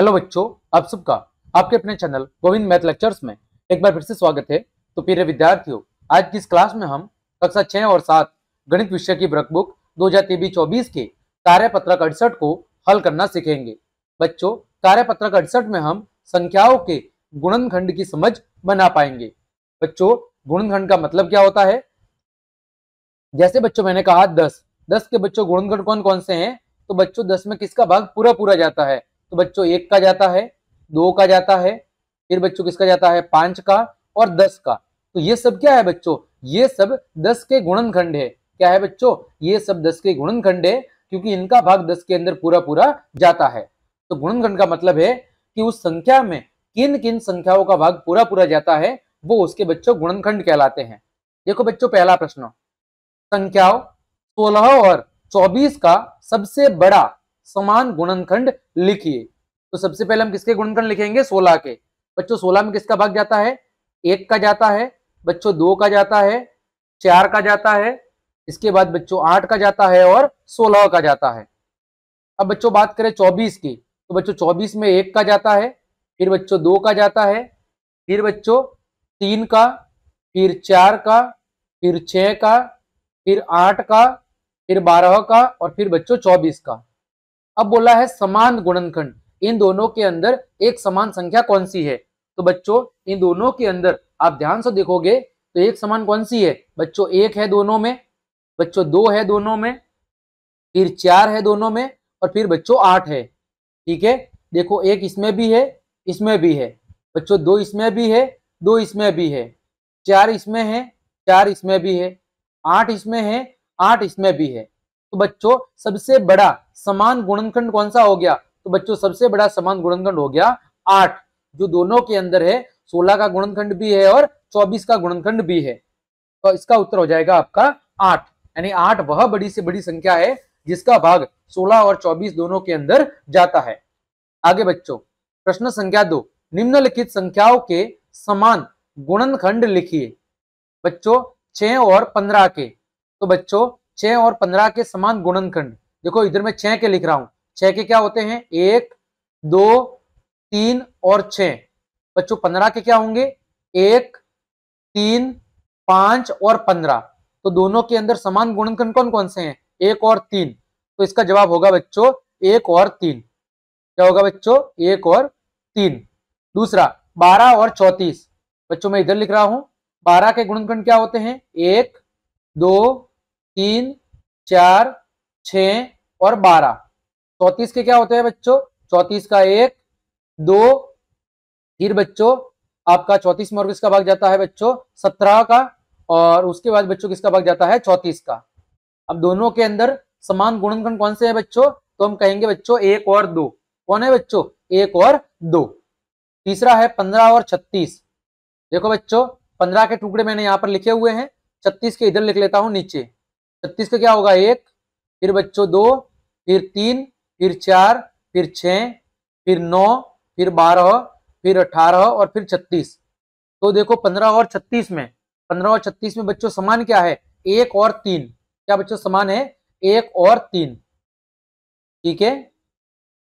hello बच्चों आप सबका आपके अपने चैनल गोविंद मैथ लेक्चर्स में एक बार फिर से स्वागत है तो प्रिय विद्यार्थियों आज की इस क्लास में हम कक्षा छह और सात गणित विषय की ब्रक बुक दो चौबीस के पत्रक अड़सठ को हल करना सीखेंगे बच्चों कार्य पत्रक अड़सठ में हम संख्याओं के गुणनखंड की समझ बना पाएंगे बच्चों गुणनखंड का मतलब क्या होता है जैसे बच्चों मैंने कहा दस दस के बच्चों गुणनखंड कौन कौन से हैं तो बच्चों दस में किसका भाग पूरा पूरा जाता है तो बच्चों एक का जाता है दो का जाता है फिर बच्चों किसका जाता है पांच का और दस का तो ये सब क्या है बच्चों ये सब दस के गुणनखंड है क्या है बच्चों ये सब दस के गुणनखंड है क्योंकि इनका भाग दस के अंदर पूरा पूरा जाता है तो गुणनखंड का मतलब है कि उस संख्या में किन किन संख्याओं का भाग पूरा पूरा जाता है वो उसके बच्चों गुणनखंड कहलाते हैं देखो बच्चों पहला प्रश्न संख्याओं सोलह और चौबीस का सबसे बड़ा समान गुणनखंड लिखिए तो सबसे पहले हम किसके गुणनखंड लिखेंगे सोलह के बच्चों सोलह में किसका भाग जाता है एक का जाता है बच्चों दो का जाता है चार का जाता है इसके बाद बच्चों आठ का जाता है और सोलह का जाता है अब बच्चों बात करें चौबीस की तो बच्चों चौबीस में एक का जाता है फिर बच्चों दो का जाता है फिर बच्चों तीन का फिर चार का फिर छः का फिर आठ का फिर बारह का और फिर बच्चों चौबीस का अब बोला है समान गुणनखंड इन दोनों के अंदर एक समान संख्या कौन सी है तो बच्चों इन दोनों के अंदर आप ध्यान से देखोगे तो एक समान कौन सी है बच्चों एक है दोनों में बच्चों दो है दोनों में फिर चार है दोनों में और फिर बच्चों आठ है ठीक है देखो एक इसमें भी है इसमें भी है बच्चों दो इसमें भी है दो इसमें भी है चार इसमें है चार इसमें भी है आठ इसमें है आठ इसमें भी है तो बच्चों सबसे बड़ा समान गुणनखंड कौन सा हो गया तो बच्चों सबसे बड़ा समान गुणनखंड हो गया आठ जो दोनों के अंदर है सोलह का गुणनखंड भी है और चौबीस का गुणनखंड भी है तो इसका उत्तर हो जाएगा आपका आठ यानी आठ वह बड़ी से बड़ी संख्या है जिसका भाग सोलह और चौबीस दोनों के अंदर जाता है आगे बच्चों प्रश्न संख्या दो निम्नलिखित संख्याओं के समान गुणनखंड लिखिए बच्चों छह और पंद्रह के तो बच्चों छह और पंद्रह के समान गुणनखंड देखो इधर मैं छह के लिख रहा हूं छह के क्या होते हैं एक दो तीन और छ बच्चों पंद्रह के क्या होंगे एक तीन पांच और पंद्रह तो दोनों के अंदर समान गुणनखंड कौन कौन से हैं एक और तीन तो इसका जवाब होगा बच्चों एक और तीन क्या होगा बच्चों एक और तीन दूसरा बारह और चौतीस बच्चों मैं इधर लिख रहा हूं बारह के गुणनखंड क्या होते हैं एक दो तीन चार छ और बारह चौतीस के क्या होते हैं बच्चों चौतीस का एक दो फिर बच्चों आपका चौतीस में और किसका भाग जाता है बच्चों सत्रह का और उसके बाद बच्चों किसका भाग जाता है चौतीस का अब दोनों के अंदर समान गुणनखंड कौन से है बच्चों तो हम कहेंगे बच्चों एक और दो कौन है बच्चों एक और दो तीसरा है पंद्रह और छत्तीस देखो बच्चों पंद्रह के टुकड़े मैंने यहां पर लिखे हुए हैं छत्तीस के इधर लिख लेता हूँ नीचे छत्तीस का क्या होगा एक फिर बच्चों दो फिर तीन फिर चार फिर छ फिर नौ फिर बारह फिर अठारह और फिर छत्तीस तो देखो पंद्रह और छत्तीस में पंद्रह और छत्तीस में बच्चों समान क्या है एक और तीन क्या बच्चों समान है एक और तीन ठीक है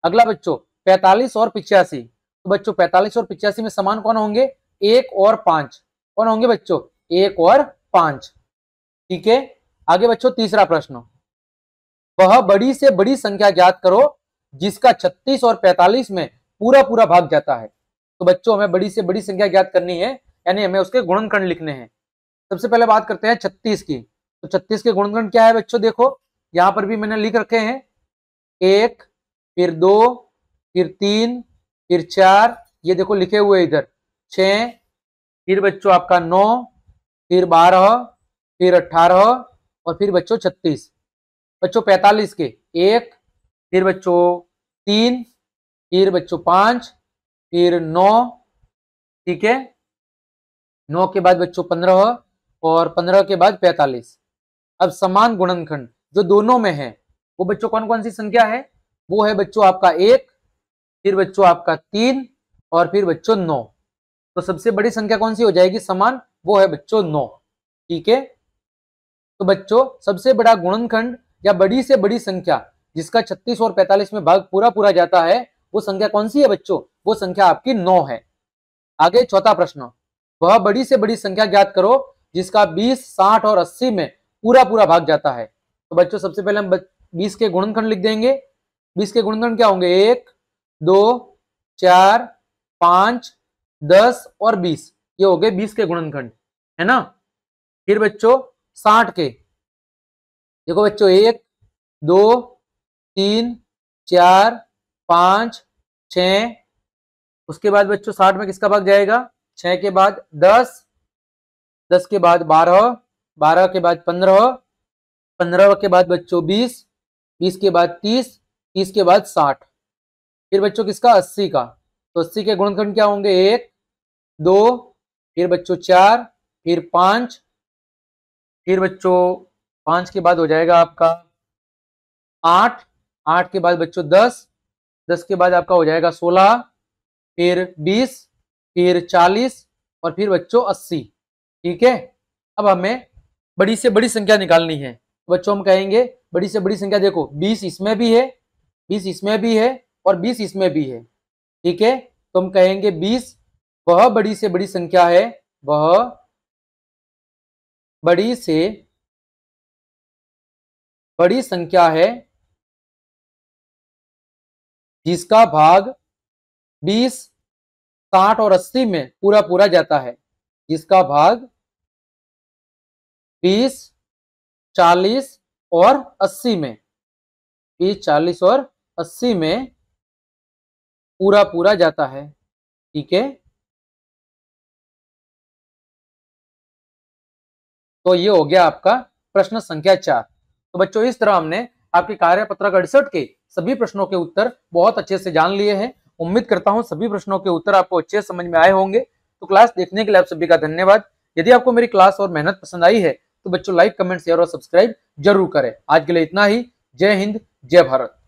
अगला बच्चों पैतालीस और पिचासी तो बच्चों पैतालीस और पिचासी में समान कौन होंगे एक और पांच कौन होंगे बच्चों एक और पांच ठीक है आगे बच्चों तीसरा प्रश्न वह बड़ी से बड़ी संख्या ज्ञात करो जिसका 36 और 45 में पूरा पूरा भाग जाता है तो बच्चों हमें बड़ी से बड़ी संख्या ज्ञात करनी है यानी हमें उसके गुणनखंड लिखने हैं सबसे पहले बात करते हैं 36 की तो 36 के गुणनखंड क्या है बच्चों देखो यहां पर भी मैंने लिख रखे हैं एक फिर दो फिर तीन फिर चार ये देखो लिखे हुए इधर छ फिर बच्चों आपका नौ फिर बारह फिर अठारह और फिर बच्चों छत्तीस बच्चों पैंतालीस के एक फिर बच्चों तीन फिर बच्चों पांच फिर नौ ठीक है नौ के बाद बच्चों पंद्रह और पंद्रह के बाद पैंतालीस अब समान गुणनखंड जो दोनों में है वो बच्चों कौन कौन सी संख्या है वो है बच्चों आपका एक फिर बच्चों आपका तीन और फिर बच्चों नौ तो सबसे बड़ी संख्या कौन सी हो जाएगी समान वो है बच्चों नौ ठीक है तो बच्चों सबसे बड़ा गुणनखंड या बड़ी से बड़ी संख्या जिसका 36 और 45 में भाग पूरा पूरा जाता है वो संख्या कौन सी है बच्चों वो संख्या आपकी नौ है आगे चौथा प्रश्न वह बड़ी से बड़ी संख्या ज्ञात करो जिसका 20, 60 और 80 में पूरा पूरा भाग जाता है तो बच्चों सबसे पहले हम 20 के गुणनखंड लिख देंगे 20 के गुणनखंड क्या होंगे एक दो चार पांच दस और बीस ये हो गए बीस के गुणनखंड है ना फिर बच्चों साठ के देखो बच्चों एक दो तीन चार पाँच छ उसके बाद बच्चों साठ में किसका भाग जाएगा छः के बाद दस दस के बाद बारह बारह के बाद पंद्रह पंद्रह के बाद बच्चों बीस बीस के बाद तीस तीस के बाद साठ फिर बच्चों किसका अस्सी का तो अस्सी के गुणखंड क्या होंगे एक दो फिर बच्चों चार फिर पाँच फिर बच्चों पाँच के बाद हो जाएगा आपका आठ आठ के बाद बच्चों दस दस के बाद आपका हो जाएगा सोलह फिर बीस फिर चालीस और फिर बच्चों अस्सी ठीक है अब हमें बड़ी से बड़ी संख्या निकालनी है बच्चों हम कहेंगे बड़ी से बड़ी संख्या देखो बीस इसमें भी है बीस इसमें भी है और बीस इसमें भी है ठीक है तो हम कहेंगे बीस वह बड़ी से बड़ी संख्या है वह बड़ी से बड़ी संख्या है जिसका भाग 20, 60 और 80 में पूरा पूरा जाता है जिसका भाग 20, 40 और 80 में 20, 40 और 80 में पूरा पूरा जाता है ठीक है तो ये हो गया आपका प्रश्न संख्या चार तो बच्चों इस तरह हमने आपके कार्य पत्र अड़सठ के सभी प्रश्नों के उत्तर बहुत अच्छे से जान लिए हैं उम्मीद करता हूँ सभी प्रश्नों के उत्तर आपको अच्छे समझ में आए होंगे तो क्लास देखने के लिए आप सभी का धन्यवाद यदि आपको मेरी क्लास और मेहनत पसंद आई है तो बच्चों लाइक कमेंट शेयर और सब्सक्राइब जरूर करें आज के लिए इतना ही जय हिंद जय भारत